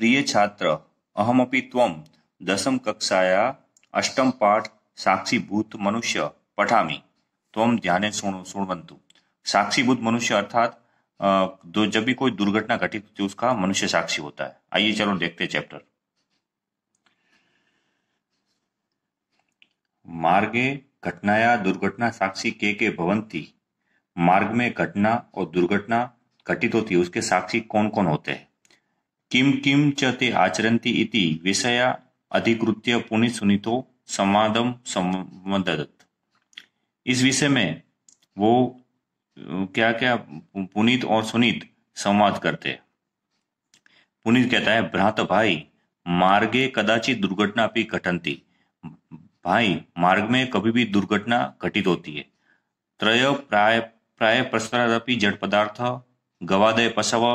प्रिय छात्र अहमपी त्वं दसम कक्षाया अष्टम पाठ साक्षीभूत मनुष्य पठा त्वम ध्यान शुणवंतु साक्षीभूत मनुष्य अर्थात दो जब भी कोई दुर्घटना घटित होती है उसका मनुष्य साक्षी होता है आइए चलो देखते चैप्टर मार्गे घटनाया दुर्घटना साक्षी के के थी मार्ग में घटना और दुर्घटना घटित होती है उसके साक्षी कौन कौन होते हैं किम किम च ते आचरन्ति इति विषया अधिकृत्य पुण्यसुनीतो संवादम संवदत इस विषय में वो क्या क्या पुनीत और सुनीत संवाद करते पुनीत कहता है भ्रात भाई मार्गे कदाचित दुर्घटना भी घटनती भाई मार्ग में कभी भी दुर्घटना घटित होती है त्रय प्राय प्राय प्रसरादपि जड़ पदार्थ गवादय पशव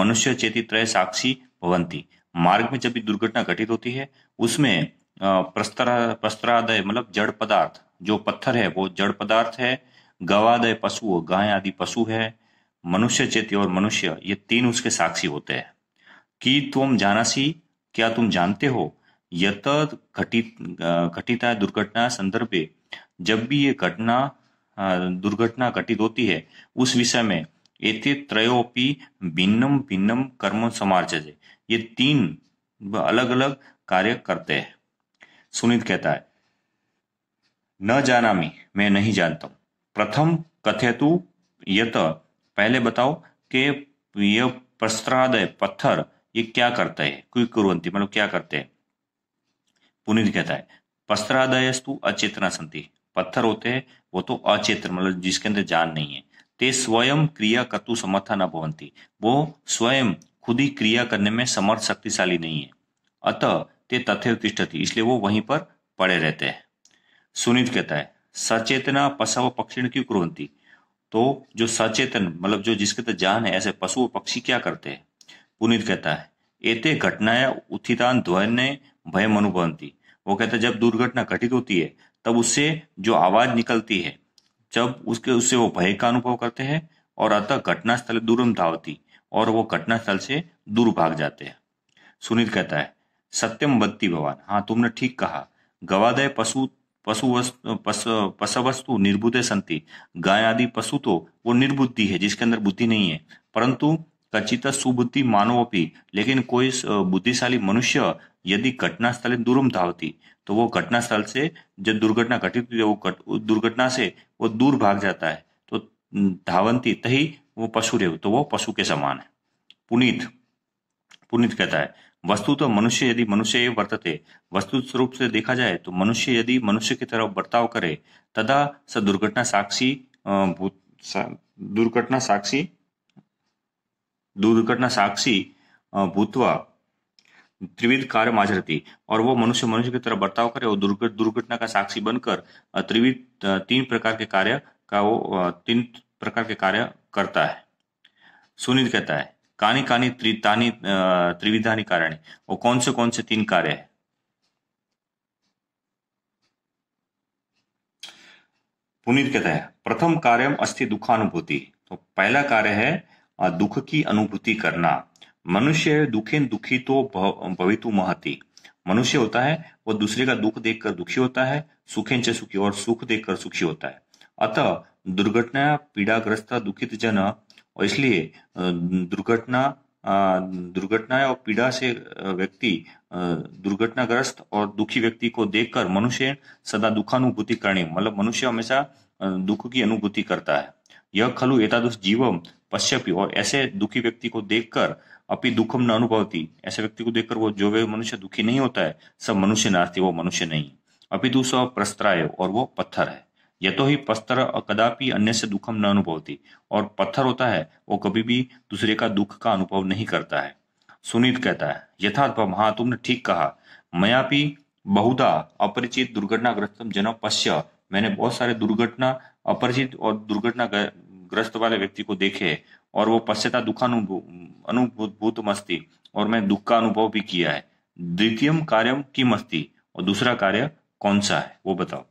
मनुष्य त्रय साक्षी भवंती मार्ग में जब भी दुर्घटना घटित होती है उसमें प्रस्तरा प्रस्तरादय मतलब जड़ पदार्थ जो पत्थर है वो जड़ पदार्थ है गवादय पशु गाय आदि पशु है मनुष्य चेती और मनुष्य ये तीन उसके साक्षी होते हैं कि तुम जानासी क्या तुम जानते हो यत घटित घटिता दुर्घटना संदर्भ जब भी ये घटना दुर्घटना घटित होती है उस विषय में एते त्रयोपि भिन्नम भिन्नम कर्म समार्जते ये तीन अलग अलग कार्य करते हैं सुनीत कहता है न जाना मी मैं नहीं जानता हूं प्रथम तू यत पहले बताओ कि यह प्रस्त्रादय पत्थर ये क्या करता है कोई कुरंती मतलब क्या करते हैं पुनीत कहता है पस्त्रादयस्तु अचेतना संति पत्थर होते हैं वो तो अचेतन मतलब जिसके अंदर जान नहीं है ते स्वयं क्रिया कतु समर्था न भवंती वो स्वयं खुद ही क्रिया करने में समर्थ शक्तिशाली नहीं है अतः ते तथ्य थी इसलिए वो वहीं पर पड़े रहते हैं सुनीत कहता है सचेतना पशव पक्षी क्यों क्रोनती तो जो सचेतन मतलब जो जिसके तो जान है ऐसे पशु पक्षी क्या करते हैं पुनित कहता है एते घटनाएं उत्थितान ने भय अनुभवती वो कहता है जब दुर्घटना घटित होती है तब उससे जो आवाज निकलती है जब उसके उससे वो भय का अनुभव करते हैं और अतः घटनास्थल दूरम धावती और वो घटनास्थल से दूर भाग जाते हैं सुनील कहता है सत्यम बत्ती भगवान हाँ तुमने ठीक कहा गवादय पशु पशु वस्तु पस, पसवस्तु निर्बुद्ध संति गाय आदि पशु तो वो निर्बुद्धि है जिसके अंदर बुद्धि नहीं है परंतु कचित सुबुद्धि मानव भी लेकिन कोई बुद्धिशाली मनुष्य यदि घटना दूरम धावती तो वो घटना स्थल से जब दुर्घटना घटित हुई है वो दुर्घटना से वो दूर भाग जाता है तो धावंती तही वो पशु रेव तो वो पशु के समान है पुनीत पुनीत कहता है वस्तु तो मनुष्य यदि मनुष्य वर्तते वस्तु स्वरूप से देखा जाए तो मनुष्य यदि मनुष्य की तरफ बर्ताव करे तदा स दुर्घटना साक्षी भूत दुर्घटना साक्षी दुर्घटना साक्षी भूतवा त्रिविध कार्य माजरती और वो मनुष्य मनुष्य की तरह बर्ताव करे और दुर्घटना का साक्षी बनकर त्रिविध तीन प्रकार के कार्य का वो तीन प्रकार के कार्य करता है सुनिध कहता है कानी कानी त्रितानी त्रिविधानी कारण और कौन से कौन से तीन कार्य है पुनीत कहता है प्रथम कार्यम अस्थि दुखानुभूति तो पहला कार्य है दुख की अनुभूति करना मनुष्य दुखेन दुखी तो भवितु महति मनुष्य होता है वह दूसरे का दुख देखकर दुखी होता है सुखे च सुखी और सुख देखकर सुखी होता है अतः दुर्घटना पीड़ाग्रस्त दुखित जन और इसलिए दुर्घटना दुर्घटना और पीड़ा से व्यक्ति दुर्घटनाग्रस्त और दुखी व्यक्ति को देखकर मनुष्य सदा दुखानुभूति करनी मतलब मनुष्य हमेशा दुख की अनुभूति करता है यह खलु एतादृश जीवम पश्यपि और ऐसे दुखी व्यक्ति को देखकर अपि दुखम न अनुभवती ऐसे व्यक्ति को देखकर वो जो वे मनुष्य दुखी नहीं होता है सब मनुष्य नास्ती वो मनुष्य नहीं अपितु स प्रस्त्राय और वो पत्थर है तो ही पत्थर कदापि अन्य से दुखम न अनुभवती और पत्थर होता है वो कभी भी दूसरे का दुख का अनुभव नहीं करता है सुनीत कहता है यथार्थम महा तुमने ठीक कहा मयापि बहुधा अपरिचित दुर्घटनाग्रस्तम जन पश्य मैंने बहुत सारे दुर्घटना अपरिचित और दुर्घटना ग्रस्त वाले व्यक्ति को देखे और वो पश्चाता दुखानुभूत मस्ती और मैं दुख का अनुभव भी किया है द्वितीय कार्य की मस्ती और दूसरा कार्य कौन सा है वो बताओ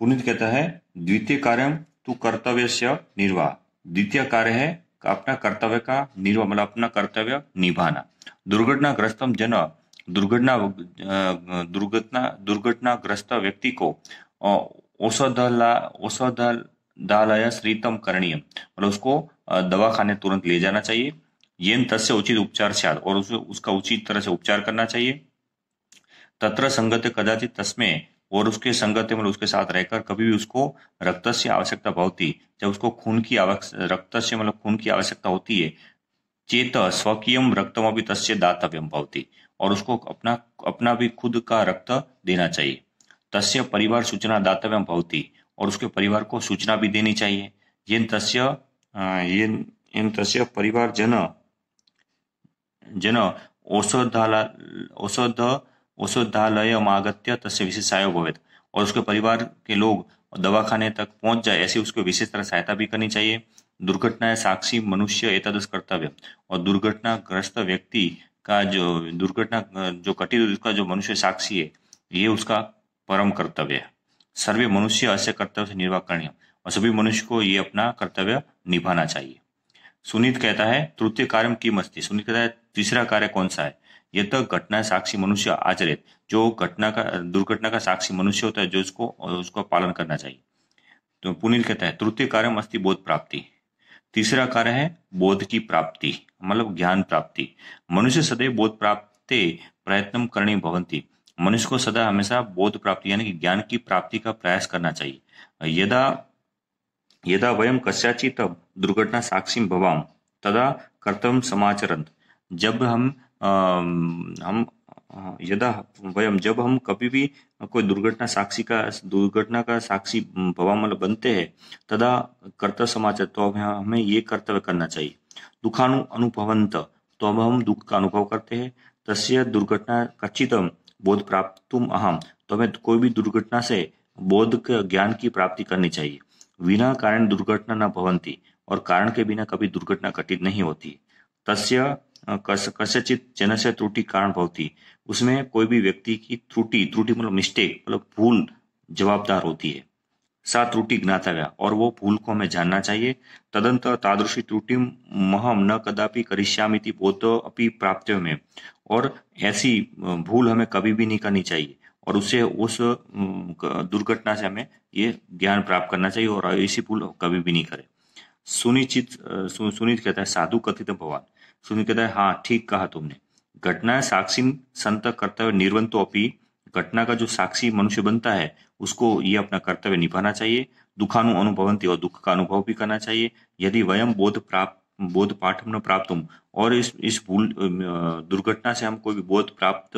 पुनित कहता है द्वितीय कार्य तू कर्तव्य से निर्वाह द्वितीय कार्य है अपना कर्तव्य का निर्वाह मतलब अपना कर्तव्य निभाना दुर्घटनाग्रस्तम जन दुर्घटना दुर्घटना दुर्घटनाग्रस्त व्यक्ति को औषधालय श्रीतम करणीय मतलब उसको दवा खाने तुरंत ले जाना चाहिए ये तस् उचित उपचार से और उसे उसका उचित तरह से उपचार करना चाहिए तत्र संगत कदाचित तस्मे और उसके संगत मतलब उसके साथ रहकर कभी भी उसको रक्त से आवश्यकता बहुत जब उसको खून की आवश्यक रक्त से मतलब खून की आवश्यकता होती है चेत स्वकीय रक्तम अभी तस्य दातव्यम भवति और उसको अपना अपना भी खुद का रक्त देना चाहिए तस्य परिवार सूचना दातव्यम भवति और उसके परिवार को सूचना भी देनी चाहिए ये तस्य इन तस्य परिवार जन जन औषधाला औषध औषधालय आगत्य तस्य विशेष सहायक भवेत और उसके परिवार के लोग दवाखाने तक पहुंच जाए ऐसी उसको विशेष तरह सहायता भी करनी चाहिए दुर्घटना साक्षी मनुष्य एकादश कर्तव्य और दुर्घटनाग्रस्त व्यक्ति का जो दुर्घटना जो घटित उसका जो मनुष्य साक्षी है ये उसका परम कर्तव्य है सर्वे मनुष्य अस्य कर्तव्य से निर्वाह करणीय और सभी मनुष्य को ये अपना कर्तव्य निभाना चाहिए सुनीत कहता है तृतीय कार्य की मस्ती सुनीत कहता है तीसरा कार्य कौन सा है यह तो घटना साक्षी मनुष्य आचरित जो घटना का दुर्घटना का साक्षी मनुष्य होता है जो उसको उसका पालन करना चाहिए तो पुनीत कहता है तृतीय कार्य मस्ती बोध प्राप्ति तीसरा कारण है बोध की प्राप्ति मतलब ज्ञान प्राप्ति मनुष्य सदैव बोध प्राप्त प्रयत्न करनी भवंती मनुष्य को सदा हमेशा बोध प्राप्ति यानी कि ज्ञान की प्राप्ति का प्रयास करना चाहिए यदा यदा वयम कस्याचित दुर्घटना साक्षी भवाम तदा कर्तव्य समाचरण जब हम आ, हम यदा वयम जब हम कभी भी कोई दुर्घटना साक्षी का दुर्घटना का साक्षी भवामल बनते हैं तदा कर्तव्य समाचार तो हमें हमें ये कर्तव्य करना चाहिए दुखानु अनुभवंत तो अब हम दुख का अनुभव करते हैं तस्य दुर्घटना कच्चित बोध प्राप्त तुम अहम तो हमें कोई भी दुर्घटना से बोध के ज्ञान की प्राप्ति करनी चाहिए बिना कारण दुर्घटना न भवंती और कारण के बिना कभी दुर्घटना घटित नहीं होती तस्य कस, कसचित जनस्य त्रुटि कारण भवती उसमें कोई भी व्यक्ति की त्रुटि त्रुटि मतलब मिस्टेक मतलब भूल जवाबदार होती है सा त्रुटि गया और वो भूल को हमें जानना चाहिए तदंत तादृशी त्रुटि महम न कदापि करिष्यामिति बोध अपि प्राप्त में और ऐसी भूल हमें कभी भी नहीं करनी चाहिए और उसे उस दुर्घटना से हमें ये ज्ञान प्राप्त करना चाहिए और ऐसी भूल कभी भी नहीं करे सुनिश्चित सुनिश्चित कहता है साधु कथित भगवान सुनिश्चित कहता है हाँ ठीक कहा तुमने घटना साक्षी संत कर्तव्य निर्वंतो अपनी घटना का जो साक्षी मनुष्य बनता है उसको ये अपना कर्तव्य निभाना चाहिए दुखानु अनुभवंती और दुख का अनुभव भी करना चाहिए यदि वयम बोध प्राप्त बोध पाठ न प्राप्त हूँ और इस इस भूल दुर्घटना से हम कोई भी बोध प्राप्त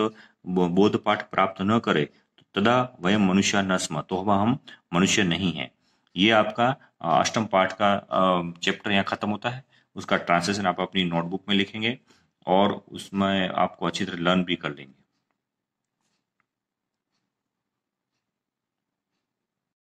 बोध पाठ प्राप्त न करें तो तदा वयम मनुष्य न स्म तो वह हम मनुष्य नहीं है ये आपका अष्टम पाठ का चैप्टर यहाँ खत्म होता है उसका ट्रांसलेशन आप अपनी नोटबुक में लिखेंगे और उसमें आपको अच्छी तरह लर्न भी कर लेंगे